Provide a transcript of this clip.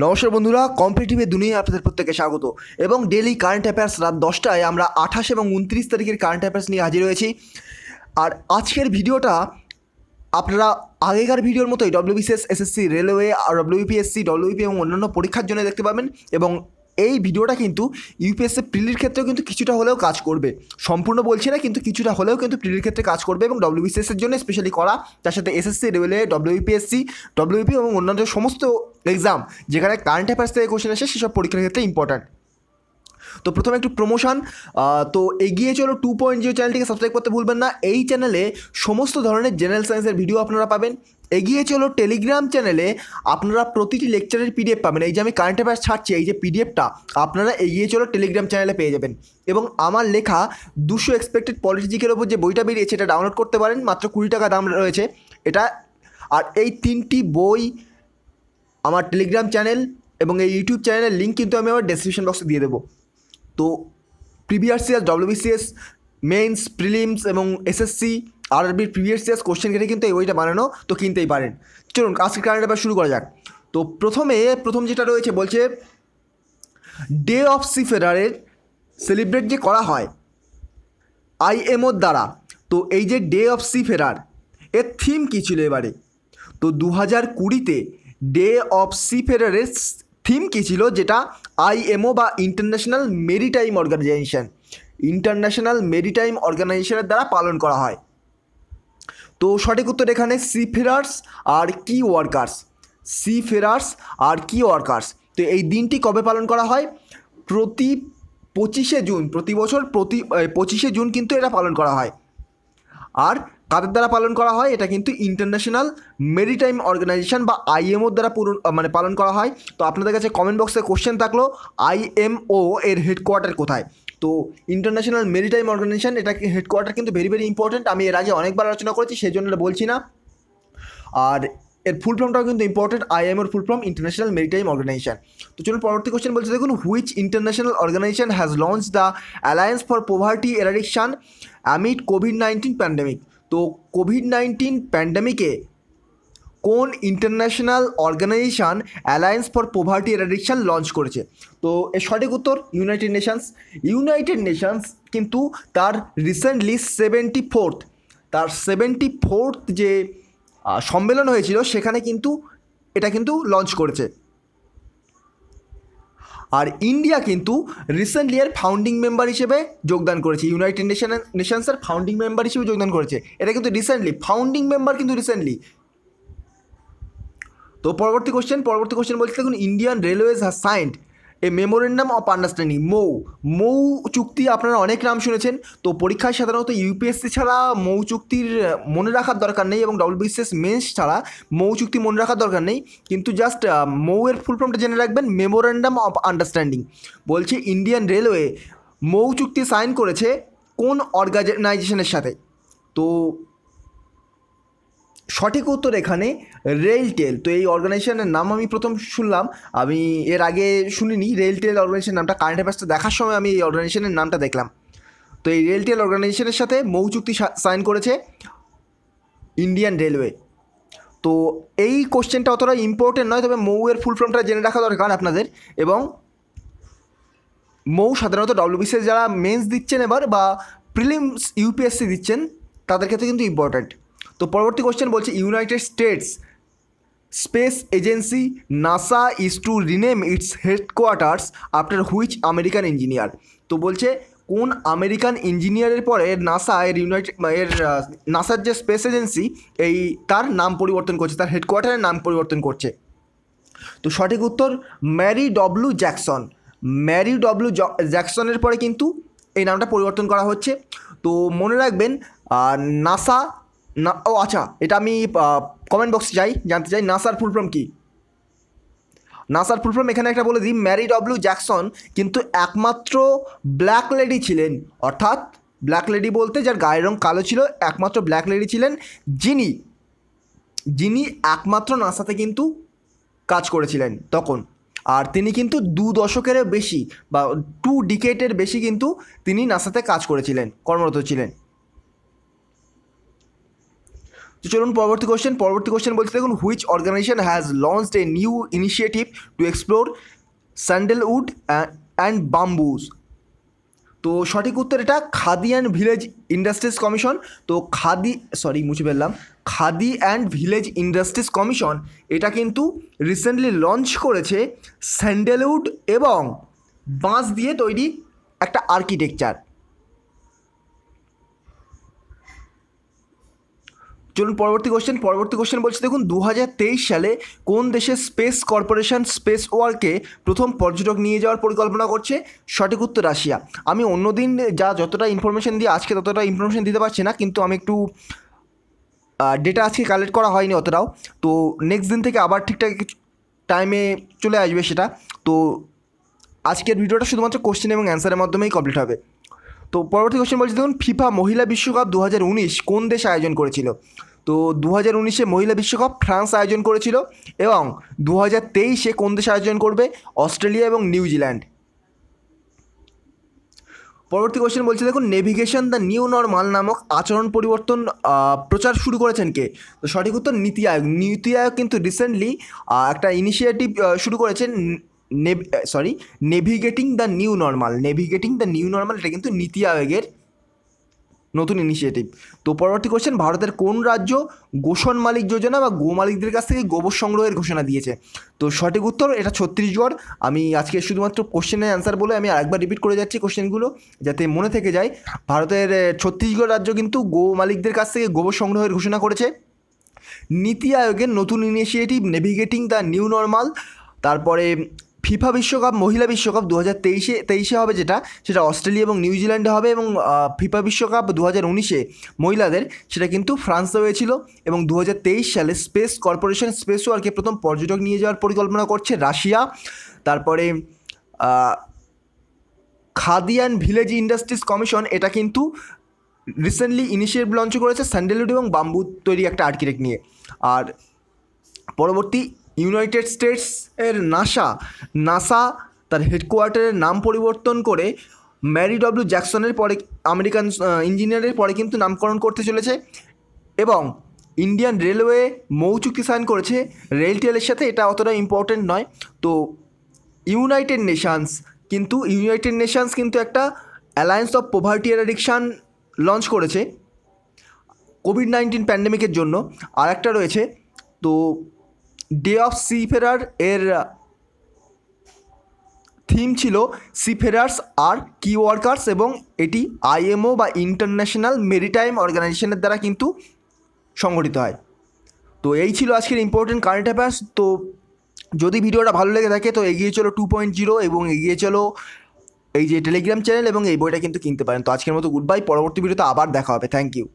নমস্কার বন্ধুরা কম্পিটিভের দুনিয়ায় আপনাদের প্রত্যেকে স্বাগত এবং ডেলি কারেন্ট অ্যাফেয়ার্স রাত দশটায় আমরা আঠাশ এবং উনত্রিশ তারিখের কারেন্ট অ্যাফেয়ার্স নিয়ে হাজির হয়েছি আর আজকের ভিডিওটা আপনারা আগেকার ভিডিওর মতোই ডব্লিউবিসিএস এসএসসি রেলওয়ে আর ডব্লিউপিএসসি ডব্লিউপি এবং অন্যান্য পরীক্ষার জন্য দেখতে পাবেন এবং এই ভিডিওটা কিন্তু ইউপিএসসি প্রিলির ক্ষেত্রেও কিন্তু কিছুটা হলেও কাজ করবে সম্পূর্ণ বলছি না কিন্তু কিছুটা হলেও কিন্তু প্রিলির ক্ষেত্রে কাজ করবে এবং ডব্লিউবিসিএসের জন্য স্পেশালি করা তার সাথে এসএসসি রেলওয়ে ডব্লিউপিএসসি ডব্লিউপি এবং অন্যান্য সমস্ত এক্সাম যেখানে কারেন্ট অ্যাফেয়ার্স থেকে কোশ্চেন আসে সেসব পরীক্ষার ক্ষেত্রে ইম্পর্ট্যান্ট তো প্রথমে একটু প্রমোশন তো এগিয়ে চলো টু পয়েন্ট জিরো চ্যানেলটিকে সাবস্ক্রাইব করতে ভুলবেন না এই চ্যানেলে সমস্ত ধরনের জেনারেল সায়েন্সের ভিডিও আপনারা পাবেন এগিয়ে চলো টেলিগ্রাম চ্যানেলে আপনারা প্রতিটি লেকচারের পিডিএফ পাবেন এই যে আমি কারেন্ট অ্যাফেয়ার্স ছাড়ছি এই যে পিডিএফটা আপনারা এগিয়ে চলো টেলিগ্রাম চ্যানেলে পেয়ে যাবেন এবং আমার লেখা দুশো এক্সপেক্টেড পলিটিজিকের ওপর যে বইটা বেরিয়েছে এটা ডাউনলোড করতে পারেন মাত্র কুড়ি টাকা দাম রয়েছে এটা আর এই তিনটি বই আমার টেলিগ্রাম চ্যানেল এবং এই ইউটিউব চ্যানেলের লিঙ্ক কিন্তু আমি আমার ডেসক্রিপশন বক্সে দিয়ে দেবো তো previous year WBCS mains prelims এবং এসএসসি আরবির প্রিভিয়াস ইয়ার্স কোশ্চেন কেটে কিন্তু এই বইটা বানানো তো কিনতেই পারেন চলুন আজকে কারেন্ট অ্যাফেয়ার শুরু করা যাক তো প্রথমে প্রথম যেটা রয়েছে বলছে ডে অফ সি ফেরারের সেলিব্রেট যে করা হয় আইএমওর দ্বারা তো এই যে ডে অফ সি ফেরার এর থিম কী ছিল এবারে তো দু হাজার কুড়িতে ডে অফ সি ফেরারের থিম কী ছিল যেটা আইএমও বা international maritime organisation international maritime অর্গানাইজেশনের দ্বারা পালন করা হয় তো সঠিক উত্তর এখানে সি ফেরার্স আর কি ওয়ার্কার্স সি ফেরার্স আর কি ওয়ার্কার্স তো এই দিনটি কবে পালন করা হয় প্রতি পঁচিশে জুন প্রতি বছর প্রতি পঁচিশে জুন কিন্তু এটা পালন করা হয় আর কাদের দ্বারা পালন করা হয় এটা কিন্তু ইন্টারন্যাশনাল মেরিটাইম অর্গানাইজেশন বা আইএমও দ্বারা পুরো মানে পালন করা হয় তো আপনাদের কাছে কমেন্ট বক্সে কোশ্চেন থাকলো আইএমও এর হেডকোয়ার্টার কোথায় তো ইন্টারন্যাশনাল মেরিটাইম অর্গানাইজেশন এটা হেডকোয়ার্টার কিন্তু ভেরি ভেরি ইম্পর্টেন্ট আমি এর আগে অনেকবার আলোচনা করেছি সেই জন্য বলছি না আর এর ফুল ফর্মটাও কিন্তু ইম্পর্টেন্ট আই এম এর full form international maritime organisation তো চলুন পরবর্তী কোশ্চেন বলছে দেখুন which international organisation has launch the alliance for poverty eradication amid covid nineteen pandemic তো কোভিড নাইন্টিন প্যান্ডেমিকে কোন international organisation alliance for poverty eradication launch করেছে তো এর সঠিক উত্তর ইউনাইটেড নেশনস ইউনাইটেড নেশনস কিন্তু তার রিসেন্টলি সেভেন্টি ফোর্থ তার সেভেন্টি ফোর্থ যে সম্মেলন হয়েছিল সেখানে কিন্তু এটা কিন্তু লঞ্চ করেছে আর ইন্ডিয়া কিন্তু রিসেন্টলি এর ফাউন্ডিং মেম্বার হিসেবে যোগদান করেছে ইউনাইটেড নেশন নেশনসের ফাউন্ডিং মেম্বার হিসেবে যোগদান করেছে এটা কিন্তু রিসেন্টলি ফাউন্ডিং মেম্বার কিন্তু রিসেন্টলি তো পরবর্তী কোশ্চেন পরবর্তী কোশ্চেন বলছে দেখুন Indian railways has signed a memorandum of understanding MOU MOU চুক্তি আপনারা অনেক নাম শুনেছেন তো পরীক্ষায় সাধারণত ইউপিএসসি ছাড়া মৌ চুক্তির মনে রাখার দরকার নেই এবং ডব্লিউবিসিএস মেন্স ছাড়া মৌ চুক্তি মনে রাখার দরকার নেই কিন্তু জাস্ট মৌয়ের ফুল ফর্মটা জেনে রাখবেন মেমোরেন্ডাম অফ আন্ডারস্ট্যান্ডিং বলছে ইন্ডিয়ান রেলওয়ে মৌ চুক্তি সাইন করেছে কোন অর্গানাইজেশনের সাথে তো সঠিক উত্তর এখানে রেলটেল তো এই অর্গানাইজেশনের নাম আমি প্রথম শুনলাম আমি এর আগে শুনিনি রেলটেল অর্গানাইজেশনের নামটা কারেন্ট অ্যাফেয়ার্সটা দেখার সময় আমি এই অর্গানাইজেশনের নামটা দেখলাম তো এই রেলটেল অর্গানাইজেশনের সাথে মৌ চুক্তি সাইন করেছে ইন্ডিয়ান রেলওয়ে তো এই কোশ্চেনটা অতটা ইম্পর্টেন্ট নয় তবে মৌয়ের ফুল ফর্মটা জেনে রাখা দরকার আপনাদের এবং মৌ সাধারণত ডব্লিউবিসিএস যারা মেন্স দিচ্ছেন এবার বা প্রিলিমস ইউপিএসসি দিচ্ছেন তাদের ক্ষেত্রে কিন্তু ইম্পর্ট্যান্ট তো পরবর্তী কোশ্চেন বলছে United States space agency NASA is to rename its headquarters after which American engineer তো বলছে কোন আমেরিকান ইঞ্জিনিয়ারের পরে নাসা এর ইউনাইটেড এর নাসার যে স্পেস এজেন্সি এই তার নাম পরিবর্তন করছে তার হেডকোয়ার্টারের নাম পরিবর্তন করছে তো সঠিক উত্তর Mary W Jackson Mary W জ্যাকসনের পরে কিন্তু এই নামটা পরিবর্তন করা হচ্ছে তো মনে রাখবেন নাসা না ও আচ্ছা এটা আমি কমেন্ট বক্সে যাই জানতে চাই নাসার ফুল ফর্ম কী নাসার ফুল ফর্ম এখানে একটা বলে দিই ম্যারি ডব্লিউ জ্যাকসন কিন্তু একমাত্র ব্ল্যাক লেডি ছিলেন অর্থাৎ ব্ল্যাক লেডি বলতে যার গায়ের রং কালো ছিল একমাত্র ব্ল্যাক লেডি ছিলেন যিনি যিনি একমাত্র নাসাতে কিন্তু কাজ করেছিলেন তখন আর তিনি কিন্তু দু দশকেরও বেশি বা টু ডিকেটের বেশি কিন্তু তিনি নাসাতে কাজ করেছিলেন কর্মরত ছিলেন তো চলুন পরবর্তী কোশ্চেন পরবর্তী কোশ্চেন বলতে দেখুন which organisation has launch a new initiative to explore sandalwood and bamboos তো সঠিক উত্তর এটা Khadi and village industries commission তো খাদি সরি মুছে ফেললাম Khadi and village industries commission এটা কিন্তু রিসেন্টলি লঞ্চ করেছে স্যান্ডেলউড এবং বাঁশ দিয়ে তৈরি একটা আর্কিটেকচার চলুন পরবর্তী কোশ্চেন পরবর্তী কোশ্চেন বলছে দেখুন দু সালে কোন দেশে স্পেস কর্পোরেশন স্পেস ওয়ার্কে প্রথম পর্যটক নিয়ে যাওয়ার পরিকল্পনা করছে সঠিক উত্তর রাশিয়া আমি অন্যদিন যা যতটা ইনফরমেশন দিয়ে আজকে ততটা ইনফরমেশান দিতে পারছি না কিন্তু আমি একটু ডেটা আজকে কালেক্ট করা হয়নি অতটাও তো নেক্সট দিন থেকে আবার ঠিকঠাক টাইমে চলে আসবে সেটা তো আজকের ভিডিওটা শুধুমাত্র কোশ্চেন এবং অ্যান্সারের মাধ্যমেই কমপ্লিট হবে তো পরবর্তী কোশ্চেন বলছি দেখুন ফিফা মহিলা বিশ্বকাপ দু কোন দেশ আয়োজন করেছিল তো দু হাজার উনিশে মহিলা বিশ্বকাপ ফ্রান্স আয়োজন করেছিল এবং দু হাজার তেইশে কোন দেশ আয়োজন করবে অস্ট্রেলিয়া এবং নিউজিল্যান্ড পরবর্তী কোশ্চেন বলছে দেখুন নেভিগেশন দ্য নিউ নর্মাল নামক আচরণ পরিবর্তন প্রচার শুরু করেছেন কে তো সঠিক উত্তর নীতি আয়োগ নীতি আয়োগ কিন্তু রিসেন্টলি একটা ইনিশিয়েটিভ শুরু করেছেন sorry navigating the new normal navigating the new normal এটা কিন্তু নীতি আয়োগের নতুন ইনিশিয়েটিভ তো পরবর্তী কোশ্চেন ভারতের কোন রাজ্য গোষণ মালিক যোজনা বা গো মালিকদের কাছ থেকে গোবর সংগ্রহের ঘোষণা দিয়েছে তো সঠিক উত্তর এটা ছত্তিশগড় আমি আজকে শুধুমাত্র কোশ্চেনের অ্যান্সার বলে আমি আরেকবার রিপিট করে যাচ্ছি কোশ্চেনগুলো যাতে মনে থেকে যায় ভারতের ছত্তিশগড় রাজ্য কিন্তু গো মালিকদের কাছ থেকে গোবর সংগ্রহের ঘোষণা করেছে নীতি আয়োগের নতুন initiative navigating the new normal তারপরে ফিফা বিশ্বকাপ মহিলা বিশ্বকাপ দু হাজার তেইশে তেইশে হবে যেটা সেটা অস্ট্রেলিয়া এবং নিউজিল্যান্ডে হবে এবং ফিফা বিশ্বকাপ দু হাজার উনিশে মহিলাদের সেটা কিন্তু ফ্রান্সে হয়েছিল এবং দু হাজার তেইশ সালে স্পেস কর্পোরেশন স্পেস ওয়ার্কে প্রথম পর্যটক নিয়ে যাওয়ার পরিকল্পনা করছে রাশিয়া তারপরে খাদিয়ান ভিলেজ ইন্ডাস্ট্রিজ কমিশন এটা কিন্তু রিসেন্টলি ইনিশিয়েটিভ লঞ্চ করেছে স্যান্ডেলউড এবং বাম্বু তৈরি একটা আর্কিটেক্ট নিয়ে আর পরবর্তী ইউনাইটেড স্টেটস এর নাসা নাসা তার হেডকোয়ার্টারের নাম পরিবর্তন করে ম্যারি ডব্লিউ জ্যাকসনের পরে আমেরিকান ইঞ্জিনিয়ারের পরে কিন্তু নামকরণ করতে চলেছে এবং ইন্ডিয়ান রেলওয়ে মৌ চুক্তি সাইন করেছে রেলটেলের সাথে এটা অতটা ইম্পর্টেন্ট নয় তো ইউনাইটেড নেশানস কিন্তু ইউনাইটেড নেশানস কিন্তু একটা alliance of poverty eradication launch করেছে কোভিড নাইন্টিন প্যান্ডেমিকের জন্য আর একটা রয়েছে তো ডে অফ সি ফেরার এর থিম ছিল সিফেরার্স আর কি ওয়ার্কার্স এবং এটি আইএমও বা ইন্টারন্যাশনাল মেরিটাইম অর্গানাইজেশনের দ্বারা কিন্তু সংগঠিত হয় তো এই ছিল আজকের ইম্পর্টেন্ট কারেন্ট অ্যাফেয়ার্স তো যদি ভিডিওটা ভালো লেগে থাকে তো এগিয়ে চলো টু পয়েন্ট জিরো এবং এগিয়ে চলো এই যে টেলিগ্রাম চ্যানেল এবং এই বইটা কিন্তু কিনতে পারেন তো আজকের মতো গুড বাই পরবর্তী ভিডিওতে আবার দেখা হবে থ্যাংক ইউ